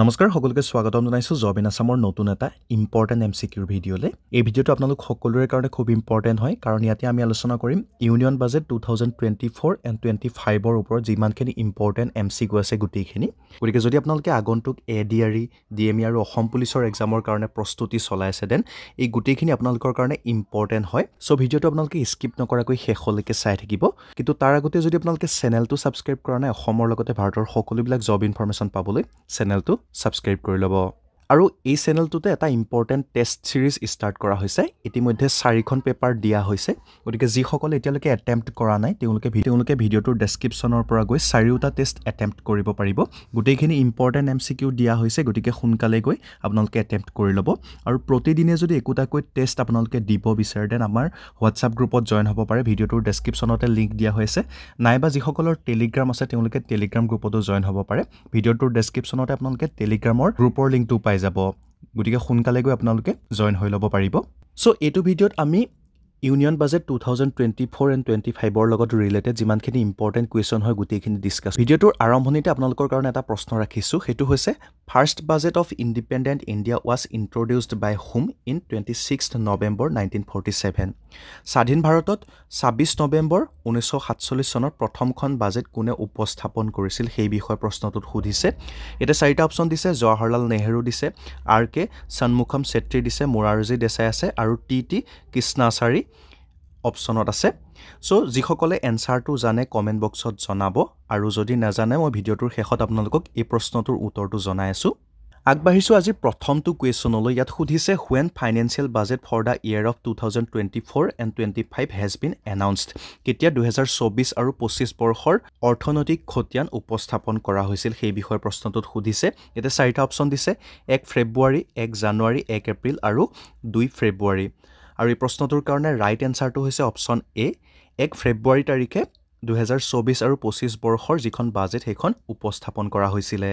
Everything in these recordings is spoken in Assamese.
নমস্কাৰ সকলোকে স্বাগতম জনাইছোঁ জবিন আছামৰ নতুন এটা ইম্পৰ্টেণ্ট এম চি কিউৰ ভিডিঅ'লৈ এই ভিডিঅ'টো আপোনালোক সকলোৰে কাৰণে খুব ইম্পৰ্টেণ্ট হয় কাৰণ ইয়াতে আমি আলোচনা কৰিম union budget two thousand twenty four and twenty ফাইভৰ ওপৰত যিমানখিনি ইম্পৰ্টেণ্ট এম চি কিউ আছে গোটেইখিনি গতিকে যদি আপোনালোকে আগন্তুক A D R E D M E আৰু অসম পুলিচৰ এক্সামৰ কাৰণে প্ৰস্তুতি চলাই আছে দেন এই গোটেইখিনি আপোনালোকৰ কাৰণে ইম্পৰ্টেণ্ট হয় চ' ভিডিঅ'টো আপোনালোকে স্কিপ নকৰাকৈ শেষলৈকে চাই থাকিব কিন্তু তাৰ আগতে যদি আপোনালোকে চেনেলটো ছাবস্ক্ৰাইব কৰা নাই অসমৰ লগতে ভাৰতৰ সকলোবিলাক জব ইনফৰ্মেশ্যন পাবলৈ চেনেলটো ছাবস্ক্ৰাইব কৰি ল'ব আৰু এই চেনেলটোতে এটা ইম্পৰ্টেণ্ট টেষ্ট চিৰিজ ষ্টাৰ্ট কৰা হৈছে ইতিমধ্যে চাৰিখন পেপাৰ দিয়া হৈছে গতিকে যিসকলে এতিয়ালৈকে এটেম্প্ট কৰা নাই তেওঁলোকে তেওঁলোকে ভিডিঅ'টোৰ ডেছক্ৰিপশ্যনৰ পৰা গৈ চাৰিওটা টেষ্ট এটেম্প্ট কৰিব পাৰিব গোটেইখিনি ইম্পৰ্টেণ্ট এম চি কিউ দিয়া হৈছে গতিকে সোনকালে গৈ আপোনালোকে এটেম্প কৰি ল'ব আৰু প্ৰতিদিনে যদি একোটাকৈ টেষ্ট আপোনালোকে দিব বিচাৰে দেন আমাৰ হোৱাটছআপ গ্ৰুপত জইন হ'ব পাৰে ভিডিঅ'টোৰ ডেছক্ৰিপশ্যনতে লিংক দিয়া হৈছে নাইবা যিসকলৰ টেলিগ্ৰাম আছে তেওঁলোকে টেলিগ্ৰাম গ্ৰুপতো জইন হ'ব পাৰে ভিডিঅ'টোৰ ডেছক্ৰিপশ্যনতে আপোনালোকে টেলিগ্ৰামৰ গ্ৰুপৰ লিংকটো পাই পাই যাব গতিকে সোনকালে গৈ আপোনালোকে জইন হৈ ল'ব পাৰিব চ' এইটো ভিডিঅ'ত আমি union budget two thousand twenty four and twenty ফাইভৰ লগত ৰিলেটেড যিমানখিনি ইম্পৰ্টেণ্ট কুৱেশ্যন হয় গোটেইখিনি ডিছকাছ ভিডিঅ'টোৰ আৰম্ভণিতে আপোনালোকৰ কাৰণে এটা প্ৰশ্ন ৰাখিছোঁ সেইটো হৈছে first budget of independent India was introduced by whom in twenty six November nineteen forty seven স্বাধীন ভাৰতত ছাব্বিছ নৱেম্বৰ ঊনৈছশ সাতচল্লিছ চনত প্ৰথমখন বাজেট কোনে উপস্থাপন কৰিছিল সেই বিষয়ে প্ৰশ্নটোত সুধিছে এতিয়া চাৰিটা অপশ্যন দিছে জৱাহৰলাল নেহৰু দিছে আৰ কে চনমুখম চেত্ৰী দিছে মোৰাৰজী দেশাই আছে আৰু টি টি কৃষ্ণাচাৰী অপশ্যনত আছে চ' যিসকলে এনচাৰটো জানে কমেণ্ট বক্সত জনাব আৰু যদি নাজানে মই ভিডিঅ'টোৰ শেষত আপোনালোকক এই প্ৰশ্নটোৰ উত্তৰটো জনাই আছোঁ আগবাঢ়িছোঁ আজি প্ৰথমটো কুৱেশ্যনলৈ ইয়াত সুধিছে when financial budget for the year of two thousand twenty four and twenty five has been announced কেতিয়া দুহেজাৰ চৌবিছ আৰু পঁচিছ বৰ্ষৰ অৰ্থনৈতিক খতিয়ান উপস্থাপন কৰা হৈছিল সেই বিষয়ে প্ৰশ্নটোত সুধিছে ইয়াতে চাৰিটা অপশ্যন দিছে এক ফেব্ৰুৱাৰী এক জানুৱাৰী এক এপ্ৰিল আৰু দুই ফেব্ৰুৱাৰী আৰু এই প্ৰশ্নটোৰ কাৰণে ৰাইট এনচাৰটো হৈছে অপশ্যন এ এক ফেব্ৰুৱাৰী তাৰিখে দুহেজাৰ চৌবিছ আৰু পঁচিছ বৰ্ষৰ যিখন বাজেট সেইখন উপস্থাপন কৰা হৈছিলে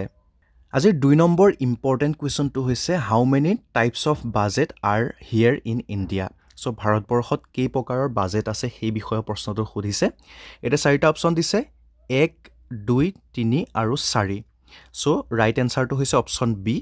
আজিৰ দুই নম্বৰ ইম্পৰ্টেণ্ট কুৱেশ্যনটো হৈছে how many types of budget are here in India so' ভাৰতবৰ্ষত কেই প্ৰকাৰৰ বাজেট আছে সেই বিষয়ে প্ৰশ্নটো সুধিছে এতিয়া চাৰিটা অপশ্যন দিছে এক দুই তিনি আৰু চাৰি চ' ৰাইট এনচাৰটো হৈছে অপশ্যন বি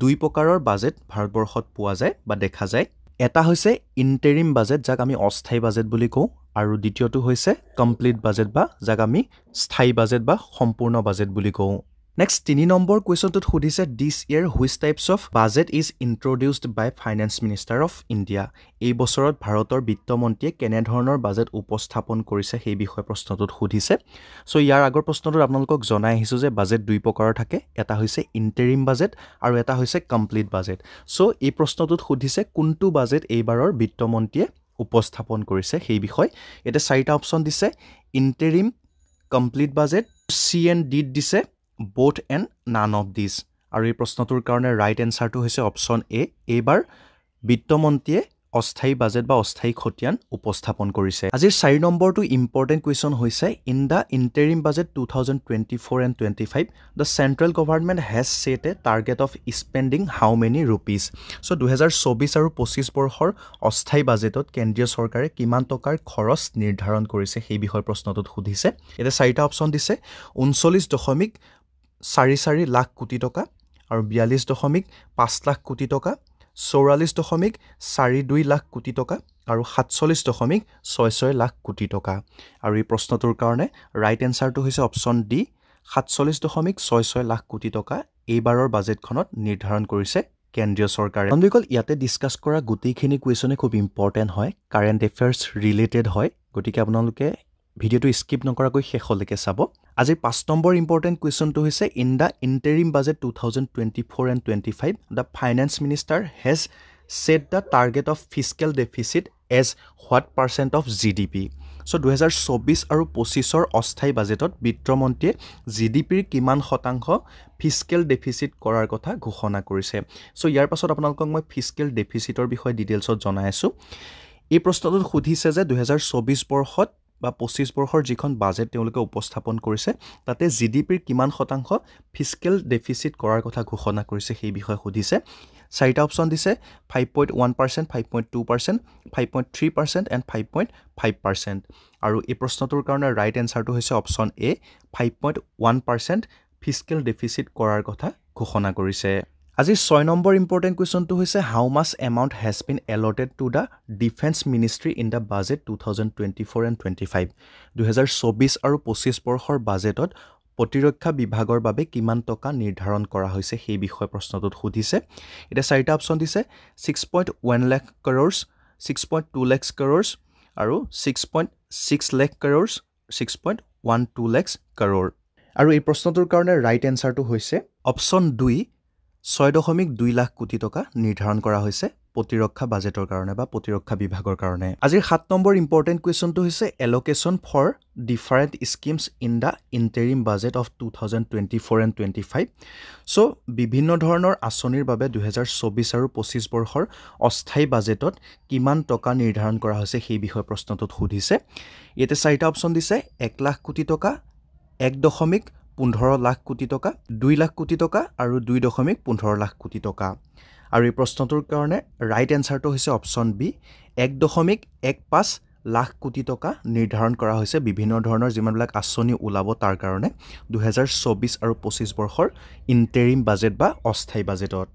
দুই প্ৰকাৰৰ বাজেট ভাৰতবৰ্ষত পোৱা যায় বা দেখা যায় এটা হৈছে ইণ্টেৰিম বাজেট যাক আমি অস্থায়ী বাজেট বুলি কওঁ আৰু দ্বিতীয়টো হৈছে কমপ্লিট বাজেট বা যাক আমি স্থায়ী বাজেট বা সম্পূৰ্ণ বাজেট বুলি কওঁ নেক্সট তিনি নম্বৰ কুৱেশ্যনটোত সুধিছে this year which types of budget is introduced by finance minister of India এই বছৰত ভাৰতৰ বিত্তমন্ত্ৰীয়ে কেনেধৰণৰ বাজেট উপস্থাপন কৰিছে সেই বিষয়ে প্ৰশ্নটোত সুধিছে চ' ইয়াৰ আগৰ প্ৰশ্নটোত আপোনালোকক জনাই আহিছোঁ যে বাজেট দুই প্ৰকাৰৰ থাকে এটা হৈছে ইণ্টেৰিম বাজেট আৰু এটা হৈছে কমপ্লিট বাজেট চ' এই প্ৰশ্নটোত সুধিছে কোনটো বাজেট এইবাৰৰ বিত্তমন্ত্ৰীয়ে উপস্থাপন কৰিছে সেই বিষয়ে এতিয়া চাৰিটা অপশ্যন দিছে interim complete budget C N ডিত দিছে both and none of this আৰু এই প্ৰশ্নটোৰ কাৰণে ৰাইট এনচাৰটো হৈছে অপশ্যন এ এইবাৰ বিত্তমন্ত্ৰীয়ে অস্থায়ী বাজেট বা অস্থায়ী খতিয়ান উপস্থাপন কৰিছে আজিৰ চাৰি নম্বৰটো ইম্পৰ্টেণ্ট কুৱেশ্যন হৈছে in the interim budget two thousand twenty four and twenty five the central government has set a target of spending how many rupees so' দুহেজাৰ চৌবিছ আৰু পঁচিছ বৰ্ষৰ অস্থায়ী বাজেটত কেন্দ্ৰীয় চৰকাৰে কিমান টকাৰ খৰচ নিৰ্ধাৰণ কৰিছে সেই বিষয়ে প্ৰশ্নটোত সুধিছে এতিয়া চাৰিটা অপশ্যন দিছে ঊনচল্লিছ দশমিক চাৰি চাৰি লাখ কোটি টকা আৰু বিয়াল্লিছ দশমিক পাঁচ লাখ কোটি টকা চৌৰাল্লিছ দশমিক চাৰি দুই লাখ কোটি টকা আৰু সাতচল্লিছ দশমিক ছয় ছয় লাখ কোটি টকা আৰু এই প্ৰশ্নটোৰ কাৰণে ৰাইট এনচাৰটো হৈছে অপশ্যন ডি সাতচল্লিছ দশমিক ছয় ছয় লাখ কোটি টকা এইবাৰৰ বাজেটখনত নিৰ্ধাৰণ কৰিছে কেন্দ্ৰীয় চৰকাৰে অন্ধিকল ইয়াতে ডিছকাছ কৰা গোটেইখিনি কুৱেশ্যনেই খুব ইম্পৰ্টেণ্ট হয় কাৰেণ্ট এফেয়াৰ্ছ ৰিলেটেড হয় গতিকে আপোনালোকে ভিডিঅ'টো স্কিপ নকৰাকৈ শেষলৈকে চাব আজিৰ পাঁচ নম্বৰ ইম্পৰ্টেণ্ট কুৱেশ্যনটো হৈছে in the interim budget two thousand twenty four and twenty five the finance minister has set the target of fiscal deficit as what percent of G D P so' দুহেজাৰ চৌবিছ আৰু পঁচিছৰ অস্থায়ী বাজেটত বিত্তমন্ত্ৰীয়ে জি ডি পিৰ কিমান শতাংশ ফিজিকেল ডেফিচিট কৰাৰ কথা ঘোষণা কৰিছে চ' ইয়াৰ পাছত আপোনালোকক মই ফিজিকেল ডেফিচিটৰ বিষয়ে ডিটেইলছত জনাই আছোঁ এই প্ৰশ্নটোত সুধিছে যে দুহেজাৰ চৌবিছ বৰ্ষত বা পঁচিছ বৰ্ষৰ যিখন বাজেট তেওঁলোকে উপস্থাপন কৰিছে তাতে জি ডি পিৰ কিমান শতাংশ ফিজিকেল ডেফিচিট কৰাৰ কথা ঘোষণা কৰিছে সেই বিষয়ে সুধিছে চাৰিটা অপশ্যন দিছে five point one percent five point two percent five point three percent and five point five percent আৰু এই প্ৰশ্নটোৰ কাৰণে ৰাইট এনচাৰটো হৈছে option A five point one percent fiscal deficit কৰাৰ কথা ঘোষণা কৰিছে আজি ছয় নম্বৰ ইম্পৰ্টেণ্ট কুৱেশ্যনটো হৈছে how much amount has been allotted to the defence ministry in the budget two thousand twenty four and twenty five দুহেজাৰ চৌবিছ আৰু পঁচিছ বৰ্ষৰ বাজেটত প্ৰতিৰক্ষা বিভাগৰ বাবে কিমান টকা নিৰ্ধাৰণ কৰা হৈছে সেই বিষয়ে প্ৰশ্নটোত সুধিছে এতিয়া চাৰিটা অপশ্যন দিছে ছিক্স পইণ্ট ওৱান লেখ কাৰ'ৰ্ছ ছিক্স পইণ্ট টু লেখ কাৰ'ৰ্ছ আৰু six point six lakh crores six point one two lakh crore আৰু এই প্ৰশ্নটোৰ কাৰণে ৰাইট এনচাৰটো হৈছে অপশ্যন দুই ছয় দশমিক দুই লাখ কোটি টকা নিৰ্ধাৰণ কৰা হৈছে প্ৰতিৰক্ষা বাজেটৰ কাৰণে বা প্ৰতিৰক্ষা বিভাগৰ কাৰণে আজিৰ সাত নম্বৰ ইম্পৰ্টেণ্ট কুৱেশ্যনটো হৈছে allocation for different schemes in the interim budget of two thousand twenty four and twenty five so' বিভিন্ন ধৰণৰ আঁচনিৰ বাবে দুহেজাৰ চৌবিছ আৰু পঁচিছ বৰ্ষৰ অস্থায়ী বাজেটত কিমান টকা নিৰ্ধাৰণ কৰা হৈছে সেই বিষয়ে প্ৰশ্নটোত সুধিছে ইয়াতে চাৰিটা অপশ্যন দিছে এক লাখ কোটি টকা এক দশমিক পোন্ধৰ লাখ কোটি টকা দুই লাখ কোটি টকা আৰু দুই দশমিক পোন্ধৰ লাখ কোটি টকা আৰু এই প্ৰশ্নটোৰ কাৰণে ৰাইট এনচাৰটো হৈছে অপশ্যন বি এক দশমিক এক পাঁচ লাখ কোটি টকা নিৰ্ধাৰণ কৰা হৈছে বিভিন্ন ধৰণৰ যিমানবিলাক আঁচনি ওলাব তাৰ কাৰণে দুহেজাৰ চৌবিছ আৰু পঁচিছ বৰ্ষৰ ইণ্টেৰিম বাজেট বা অস্থায়ী বাজেটত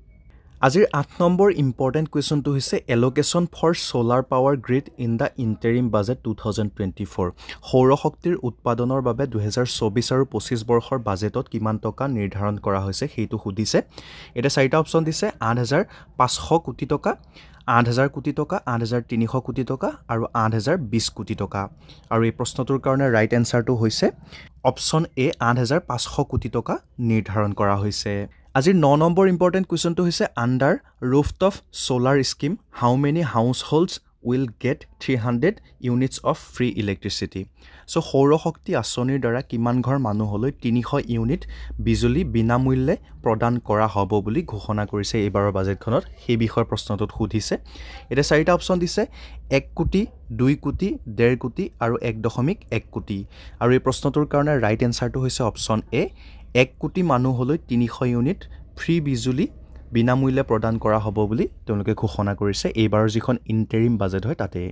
আজিৰ আঠ নম্বৰ ইম্পৰ্টেণ্ট কুৱেশ্যনটো হৈছে allocation for solar power grid in the interim budget two thousand twenty four সৌৰশক্তিৰ উৎপাদনৰ বাবে দুহেজাৰ চৌবিছ আৰু পঁচিছ বৰ্ষৰ বাজেটত কিমান টকা নিৰ্ধাৰণ কৰা হৈছে সেইটো সুধিছে এতিয়া চাৰিটা অপশ্যন দিছে আঠ হেজাৰ পাঁচশ কোটি টকা আঠ হেজাৰ কোটি টকা আঠ হেজাৰ তিনিশ কোটি টকা আৰু আঠ হেজাৰ বিছ কোটি টকা আৰু এই প্ৰশ্নটোৰ কাৰণে ৰাইট এনচাৰটো হৈছে অপশ্যন এ আঠ হেজাৰ পাঁচশ কোটি টকা নিৰ্ধাৰণ কৰা হৈছে আজিৰ ন নম্বৰ ইম্পৰ্টেণ্ট কুৱেশ্যনটো হৈছে under rooftop of solar scheme how many households will get three hundred units of free electricity so' সৌৰশক্তি আঁচনিৰ দ্বাৰা কিমান ঘৰ মানুহলৈ তিনিশ ইউনিট বিজুলী বিনামূল্যে প্ৰদান কৰা হ'ব বুলি ঘোষণা কৰিছে এইবাৰৰ বাজেটখনত সেই বিষয়ে প্ৰশ্নটোত সুধিছে এতিয়া চাৰিটা অপশ্যন দিছে এক কোটি দুই কোটি ডেৰ কোটি আৰু এক দশমিক এক কোটি আৰু এই প্ৰশ্নটোৰ কাৰণে ৰাইট এনচাৰটো হৈছে অপশ্যন এ এক কোটি মানুহলৈ তিনিশ ইউনিট ফ্ৰী বিজুলী বিনামূল্যে প্ৰদান কৰা হ'ব বুলি তেওঁলোকে ঘোষণা কৰিছে এইবাৰৰ যিখন ইণ্টেৰিম বাজেট হয় তাতেই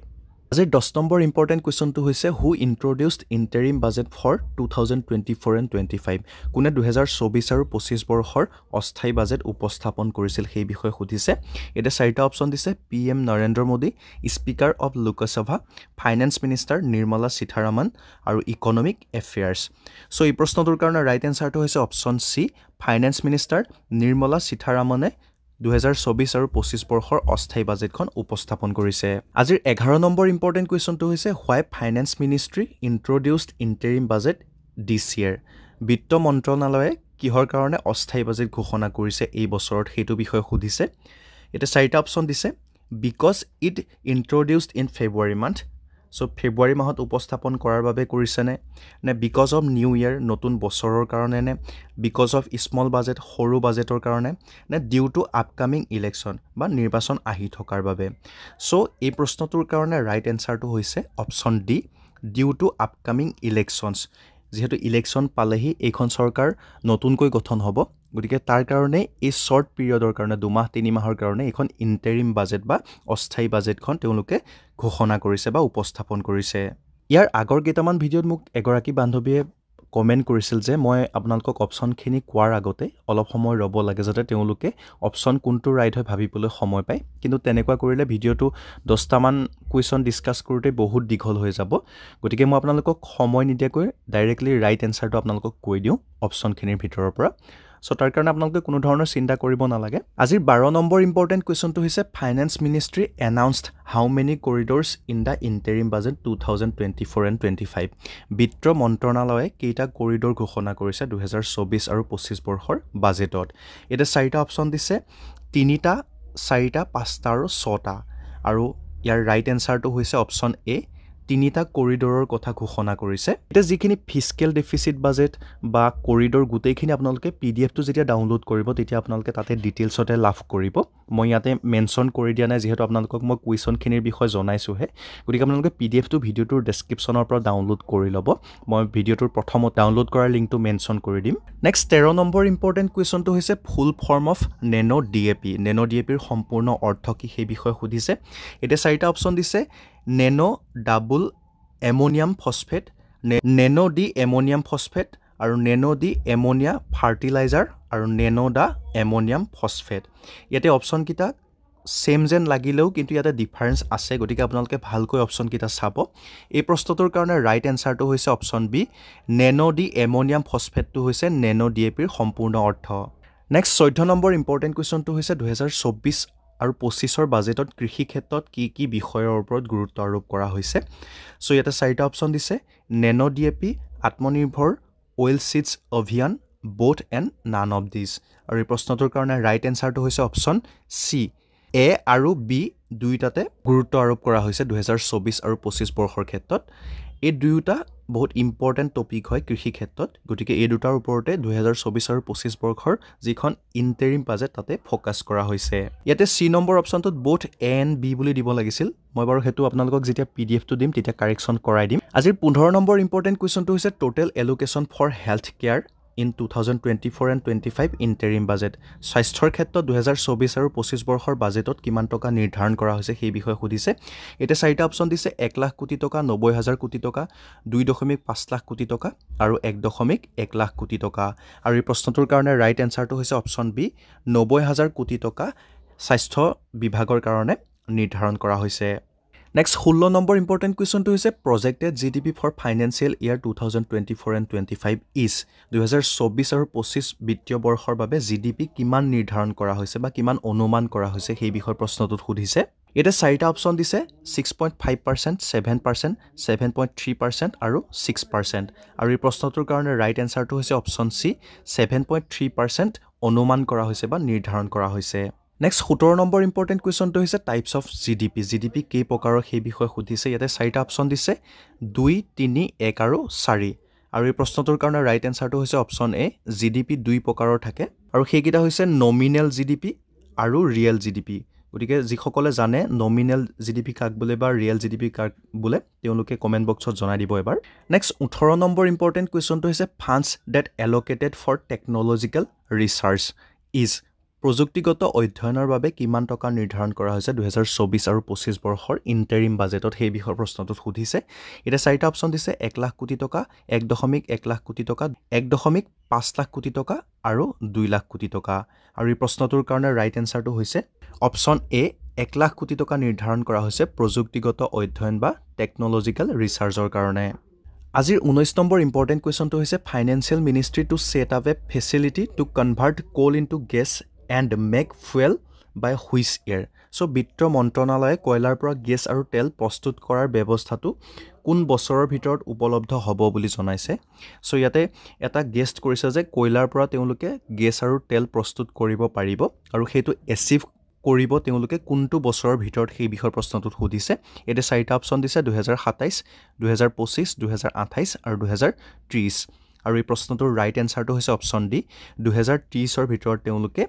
আজিৰ দহ নম্বৰ ইম্পৰ্টেণ্ট কুৱেশ্যনটো হৈছে who introduced interim budget for two thousand twenty four and twenty five কোনে দুহেজাৰ চৌবিছ আৰু পঁচিছ বৰ্ষৰ অস্থায়ী বাজেট উপস্থাপন কৰিছিল সেই বিষয়ে সুধিছে এতিয়া চাৰিটা অপশ্যন দিছে P M Narendra Modi speaker of Lok Sabha finance minister Nirmala Sitharaman আৰু ইকনমিক এফেয়াৰ্ছ চ' এই প্ৰশ্নটোৰ কাৰণে ৰাইট এনচাৰটো হৈছে option C finance minister Nirmala সীতাৰমনে দুহেজাৰ চৌবিছ আৰু পঁচিছ বৰ্ষৰ অস্থায়ী বাজেটখন উপস্থাপন কৰিছে আজিৰ এঘাৰ নম্বৰ ইম্পৰ্টেণ্ট কুৱেশ্যনটো হৈছে why finance ministry introduced interim budget ডি চি এৰ বিত্ত মন্ত্ৰণালয়ে কিহৰ কাৰণে অস্থায়ী বাজেট ঘোষণা কৰিছে এই বছৰত সেইটো বিষয়ে সুধিছে এতিয়া চাৰিটা অপশ্যন দিছে because it introduced in February month so' ফেব্ৰুৱাৰী মাহত উপস্থাপন কৰাৰ বাবে কৰিছেনে নে বিকজ অফ নিউ ইয়েৰ নতুন বছৰৰ কাৰণে নে বিকজ অফ স্মল বাজেট সৰু বাজেটৰ কাৰণে নে ডিউ টু আপকামিং ইলেকশ্যন বা নিৰ্বাচন আহি থকাৰ বাবে চ' এই প্ৰশ্নটোৰ কাৰণে ৰাইট এনচাৰটো হৈছে option D due to upcoming elections যিহেতু ইলেকশ্যন পালেহি এইখন চৰকাৰ নতুনকৈ গঠন হ'ব গতিকে তাৰ কাৰণে এই শ্বৰ্ট পিৰিয়ডৰ কাৰণে দুমাহ তিনিমাহৰ কাৰণে এইখন ইণ্টেৰিম বাজেট বা অস্থায়ী বাজেটখন তেওঁলোকে ঘোষণা কৰিছে বা উপস্থাপন কৰিছে ইয়াৰ আগৰ কেইটামান ভিডিঅ'ত মোক এগৰাকী বান্ধৱীয়ে কমেণ্ট কৰিছিল যে মই আপোনালোকক অপশ্যনখিনি কোৱাৰ আগতে অলপ সময় ৰ'ব লাগে যাতে তেওঁলোকে অপশ্যন কোনটো ৰাইট হয় ভাবিবলৈ সময় পায় কিন্তু তেনেকুৱা কৰিলে ভিডিঅ'টো দহটামান কুৱেশ্যন ডিছকাছ কৰোঁতে বহুত দীঘল হৈ যাব গতিকে মই আপোনালোকক সময় নিদিয়াকৈ ডাইৰেক্টলি ৰাইট এনচাৰটো আপোনালোকক কৈ দিওঁ অপশ্যনখিনিৰ ভিতৰৰ পৰা চ' তাৰ কাৰণে আপোনালোকে কোনো ধৰণৰ চিন্তা কৰিব নালাগে আজিৰ বাৰ নম্বৰ ইম্পৰ্টেণ্ট কুৱেশ্যনটো হৈছে finance ministry announced how many corridors in the interim budget two thousand twenty four and twenty five বিত্ত মন্ত্ৰণালয়ে কেইটা কৰিডৰ ঘোষণা কৰিছে দুহেজাৰ চৌবিছ আৰু পঁচিছ বৰ্ষৰ বাজেটত এতিয়া চাৰিটা অপশ্যন দিছে তিনিটা চাৰিটা পাঁচটা আৰু ছটা আৰু ইয়াৰ ৰাইট এনচাৰটো হৈছে অপশ্যন এ তিনিটা কৰিডৰৰ কথা ঘোষণা কৰিছে এতিয়া যিখিনি ফিজিকেল ডেফিচিট বাজেট বা কৰিডৰ গোটেইখিনি আপোনালোকে পি ডি এফটো যেতিয়া ডাউনলোড কৰিব তেতিয়া আপোনালোকে তাতে ডিটেইলছতে লাভ কৰিব মই ইয়াতে মেনশ্যন কৰি দিয়া নাই যিহেতু আপোনালোকক মই কুৱেশ্যনখিনিৰ বিষয়ে জনাইছোঁহে গতিকে আপোনালোকে পি ডি এফটো ভিডিঅ'টোৰ ডেছক্ৰিপশ্যনৰ পৰা ডাউনলোড কৰি ল'ব মই ভিডিঅ'টোৰ প্ৰথমত ডাউনলোড কৰাৰ লিংকটো মেনশ্যন কৰি দিম নেক্সট তেৰ নম্বৰ ইম্পৰ্টেণ্ট কুৱেশ্যনটো হৈছে full form of nano' D A P nano' D A পিৰ সম্পূৰ্ণ অৰ্থ কি সেই বিষয়ে সুধিছে এতিয়া চাৰিটা অপশ্যন দিছে nano' double ammonium phosphate nano' D ammonium phosphate আৰু নেন' ডি এমনিয়া ফাৰ্টিলাইজাৰ আৰু নেন' ডা এমনিয়াম ফচফেট ইয়াতে অপশ্যনকেইটা ছেম যেন লাগিলেও কিন্তু ইয়াতে ডিফাৰেঞ্চ আছে গতিকে আপোনালোকে ভালকৈ অপশ্যনকেইটা চাব এই প্ৰশ্নটোৰ কাৰণে ৰাইট এনচাৰটো হৈছে option B nano' D ammonium ফচফেটটো হৈছে নেন' ডি এ পিৰ সম্পূৰ্ণ অৰ্থ নেক্সট চৈধ্য নম্বৰ ইম্পৰ্টেণ্ট কুৱেশ্যনটো হৈছে দুহেজাৰ চৌব্বিছ আৰু পঁচিছৰ বাজেটত কৃষি ক্ষেত্ৰত কি কি বিষয়ৰ ওপৰত গুৰুত্ব আৰোপ কৰা হৈছে চ' ইয়াতে চাৰিটা অপশ্যন দিছে নেন' ডি এ পি আত্মনিৰ্ভৰ অইল ছিডছ অভিয়ান both and none of these আৰু এই প্ৰশ্নটোৰ কাৰণে ৰাইট এনচাৰটো হৈছে অপশ্যন চি এ আৰু বি দুয়োটাতে গুৰুত্ব আৰোপ কৰা হৈছে দুহেজাৰ চৌবিছ আৰু পঁচিছ বৰ্ষৰ ক্ষেত্ৰত এই দুয়োটা বহুত ইম্পৰ্টেণ্ট টপিক হয় কৃষি ক্ষেত্ৰত গতিকে এই দুটাৰ ওপৰতে দুহেজাৰ চৌবিছ আৰু পঁচিছ বৰ্ষৰ যিখন ইণ্টেৰিম বাজেট তাতে ফ'কাছ কৰা হৈছে ইয়াতে চি নম্বৰ অপশ্যনটোত বোথ এ এন বি বুলি দিব লাগিছিল মই বাৰু সেইটো আপোনালোকক যেতিয়া পি ডি এফটো দিম তেতিয়া কাৰেকশ্যন কৰাই দিম আজিৰ পোন্ধৰ নম্বৰ ইম্পৰ্টেণ্ট কুৱেশ্যনটো হৈছে total allocation for health care in two thousand twenty four and twenty five interim budget স্বাস্থ্যৰ ক্ষেত্ৰত দুহেজাৰ চৌবিছ আৰু পঁচিছ বৰ্ষৰ বাজেটত কিমান টকা নিৰ্ধাৰণ কৰা হৈছে সেই বিষয়ে সুধিছে এতিয়া চাৰিটা অপশ্যন দিছে এক লাখ কোটি টকা নব্বৈ হাজাৰ কোটি টকা দুই দশমিক পাঁচ লাখ কোটি টকা আৰু এক দশমিক এক লাখ কোটি টকা আৰু এই প্ৰশ্নটোৰ কাৰণে ৰাইট এনচাৰটো হৈছে অপশ্যন বি নব্বৈ হাজাৰ কোটি টকা স্বাস্থ্য বিভাগৰ কাৰণে নিৰ্ধাৰণ কৰা হৈছে নেক্সট ষোল্ল নম্বৰ ইম্পৰ্টেণ্ট কুৱেশ্যনটো হৈছে projected G D P for financial year two thousand twenty four and twenty five is দুহেজাৰ চৌব্বিছ আৰু পঁচিছ বিত্তীয় বৰ্ষৰ বাবে জি ডি পি কিমান নিৰ্ধাৰণ কৰা হৈছে বা কিমান অনুমান কৰা হৈছে সেই বিষয়ে প্ৰশ্নটোত সুধিছে ইয়াতে চাৰিটা অপশ্যন দিছে six point five percent seven percent seven point three percent আৰু ছিক্স পাৰ্চেণ্ট আৰু এই প্ৰশ্নটোৰ কাৰণে ৰাইট এনচাৰটো হৈছে option C seven point three percent অনুমান কৰা হৈছে বা নিৰ্ধাৰণ কৰা হৈছে নেক্সট সোতৰ নম্বৰ ইম্পৰ্টেণ্ট কুৱেশ্যনটো হৈছে types of G D P G D P কেই প্ৰকাৰৰ সেই বিষয়ে সুধিছে ইয়াতে চাৰিটা অপশ্যন দিছে দুই তিনি এক আৰু চাৰি আৰু এই প্ৰশ্নটোৰ কাৰণে ৰাইট এনচাৰটো হৈছে option A G D P দুই প্ৰকাৰৰ থাকে আৰু সেইকেইটা হৈছে নমিনেল জি ডি পি আৰু ৰিয়েল জি ডি পি গতিকে যিসকলে জানে নমিনেল জি ডি পি কাক বোলে বা ৰিয়েল জি ডি পি কাক বোলে তেওঁলোকে কমেণ্ট বক্সত জনাই দিব এবাৰ নেক্সট ওঠৰ নম্বৰ ইম্পৰ্টেণ্ট কুৱেশ্যনটো হৈছে funds that allocated for technological research is প্ৰযুক্তিগত অধ্যয়নৰ বাবে কিমান টকা নিৰ্ধাৰণ কৰা হৈছে দুহেজাৰ চৌবিছ আৰু পঁচিছ বৰ্ষৰ ইণ্টাৰিম বাজেটত সেই বিষয়ৰ প্ৰশ্নটোত সুধিছে এতিয়া চাৰিটা অপশ্যন দিছে এক লাখ কোটি টকা এক দশমিক এক লাখ কোটি টকা এক দশমিক পাঁচ লাখ কোটি টকা আৰু দুই লাখ কোটি টকা আৰু এই প্ৰশ্নটোৰ কাৰণে ৰাইট এনচাৰটো হৈছে অপশ্যন এ এক লাখ কোটি টকা নিৰ্ধাৰণ কৰা হৈছে প্ৰযুক্তিগত অধ্যয়ন বা টেকন'লজিকেল ৰিচাৰ্জৰ কাৰণে আজিৰ ঊনৈছ নম্বৰ ইম্পৰ্টেণ্ট কুৱেশ্যনটো হৈছে financial ministry to set up a facility to convert coal into gas and make fuel by which year so' বিত্ত মন্ত্ৰণালয়ে কয়লাৰ পৰা গেছ আৰু তেল প্ৰস্তুত কৰাৰ ব্যৱস্থাটো কোন বছৰৰ ভিতৰত উপলব্ধ হ'ব বুলি জনাইছে চ' ইয়াতে এটা গেষ্ট কৰিছে যে কয়লাৰ পৰা তেওঁলোকে গেছ আৰু তেল প্ৰস্তুত কৰিব পাৰিব আৰু সেইটো এচিভ কৰিব তেওঁলোকে কোনটো বছৰৰ ভিতৰত সেই বিষয়ে প্ৰশ্নটোত সুধিছে ইয়াতে চাৰিটা অপশ্যন দিছে দুহেজাৰ সাতাইছ দুহেজাৰ পঁচিছ দুহেজাৰ আঠাইছ আৰু দুহেজাৰ ত্ৰিছ আৰু এই প্ৰশ্নটোৰ ৰাইট এনচাৰটো হৈছে অপশ্যন ডি দুহেজাৰ ত্ৰিছৰ ভিতৰত তেওঁলোকে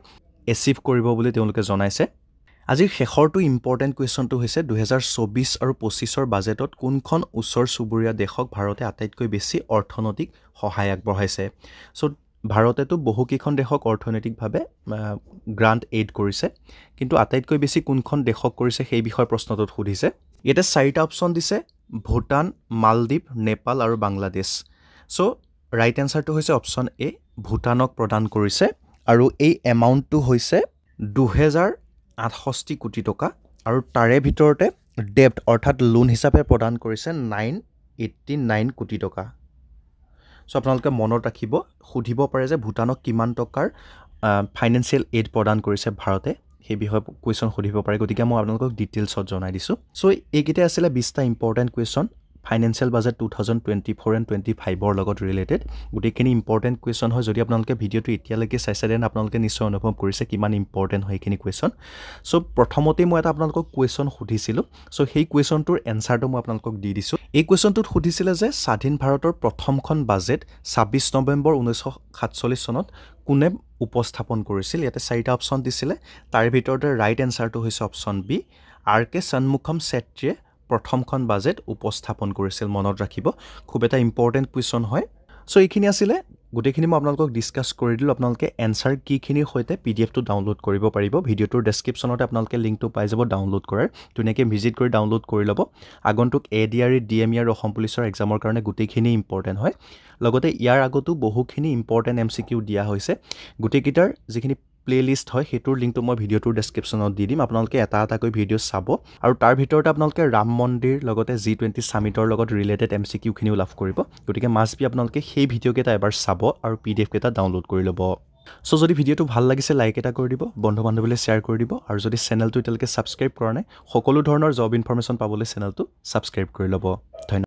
এচিভ কৰিব বুলি তেওঁলোকে জনাইছে আজিৰ শেষৰটো ইম্পৰ্টেণ্ট কুৱেশ্যনটো হৈছে দুহেজাৰ চৌবিছ আৰু পঁচিছৰ বাজেটত কোনখন ওচৰ চুবুৰীয়া দেশক ভাৰতে আটাইতকৈ বেছি অৰ্থনৈতিক সহায় আগবঢ়াইছে চ' ভাৰতেতো বহুকেইখন দেশক অৰ্থনৈতিকভাৱে গ্ৰাণ্ট এইড কৰিছে কিন্তু আটাইতকৈ বেছি কোনখন দেশক কৰিছে সেই বিষয়ে প্ৰশ্নটোত সুধিছে ইয়াতে চাৰিটা অপশ্যন দিছে ভূটান মালদ্বীপ নেপাল আৰু বাংলাদেশ চ' ৰাইট এনচাৰটো হৈছে অপশ্যন এ ভূটানক প্ৰদান কৰিছে আৰু এই এমাউণ্টটো হৈছে দুহেজাৰ আঠষষ্ঠি কোটি টকা আৰু তাৰে ভিতৰতে ডেপ্ট অৰ্থাৎ লোন হিচাপে প্ৰদান কৰিছে নাইন এইট্টি নাইন কোটি টকা চ' আপোনালোকে মনত ৰাখিব সুধিব পাৰে যে ভূটানক কিমান টকাৰ ফাইনেন্সিয়েল এইড প্ৰদান কৰিছে ভাৰতে সেই বিষয়ে কুৱেশ্যন সুধিব পাৰে গতিকে মই আপোনালোকক ডিটেইলছত জনাই দিছোঁ চ' এইকেইটাই আছিলে বিছটা important question financial budget two thousand twenty four and twenty ফাইভৰ লগত ৰিলেটেড গোটেইখিনি ইম্পৰ্টেণ্ট কুৱেশ্যন হয় যদি আপোনালোকে ভিডিঅ'টো এতিয়ালৈকে চাইছে দেন আপোনালোকে নিশ্চয় অনুভৱ কৰিছে কিমান ইম্পৰ্টেণ্ট হয় সেইখিনি কুৱেশ্যন চ' প্ৰথমতেই মই এটা আপোনালোকক কুৱেশ্যন সুধিছিলোঁ চ' সেই কুৱেশ্যনটোৰ এনচাৰটো মই আপোনালোকক দি দিছোঁ এই কুৱেশ্যনটোত সুধিছিলে যে স্বাধীন ভাৰতৰ প্ৰথমখন বাজেট ছাব্বিছ নৱেম্বৰ ঊনৈছশ সাতচল্লিছ চনত কোনে উপস্থাপন কৰিছিল ইয়াতে চাৰিটা অপশ্যন দিছিলে তাৰে ভিতৰতে ৰাইট এনচাৰটো হৈছে option B R K Shanmukham চেত্ৰীয়ে প্ৰথমখন বাজেট উপস্থাপন কৰিছিল মনত ৰাখিব খুব এটা ইম্পৰ্টেণ্ট কুৱেশ্যন হয় চ' এইখিনি আছিলে গোটেইখিনি মই আপোনালোকক ডিছকাছ কৰি দিলোঁ আপোনালোকে এনচাৰ কিখিনিৰ সৈতে পি ডি এফটো ডাউনলোড কৰিব পাৰিব ভিডিঅ'টোৰ ডেছক্ৰিপশ্যনতে আপোনালোকে লিংকটো পাই যাব ডাউনলোড কৰাৰ ধুনীয়াকৈ ভিজিট কৰি ডাউনলোড কৰি ল'ব আগন্তুক A D R E D M E আৰু অসম পুলিচৰ এক্সামৰ কাৰণে গোটেইখিনি ইম্পৰ্টেণ্ট হয় লগতে ইয়াৰ আগতো বহুখিনি ইম্পৰ্টেণ্ট এম চি কিউ দিয়া হৈছে গোটেইকেইটাৰ যিখিনি প্লেলিষ্ট হয় সেইটোৰ লিংকটো মই ভিডিঅ'টোৰ ডেছক্ৰিপশ্যনত দি দিম আপোনালোকে এটা এটাকৈ ভিডিঅ' চাব আৰু তাৰ ভিতৰতে আপোনালোকে ৰাম মন্দিৰ লগতে জি টুৱেণ্টি চামিটৰ লগত ৰিলেটেড এম চি কিউখিনিও লাভ কৰিব গতিকে মাছ বি আপোনালোকে সেই ভিডিঅ'কেইটা এবাৰ চাব আৰু পি ডি এফকেইটা ডাউনলোড কৰি ল'ব চ' যদি ভিডিঅ'টো ভাল লাগিছে লাইক এটা কৰি দিব বন্ধু বান্ধৱীলৈ শ্বেয়াৰ কৰি দিব আৰু যদি চেনেলটো এতিয়ালৈকে ছাবস্ক্ৰাইব কৰা নাই সকলো ধৰণৰ জব ইনফৰ্মেশ্যন পাবলৈ চেনেলটো ছাবস্ক্ৰাইব কৰি ল'ব ধন্যবাদ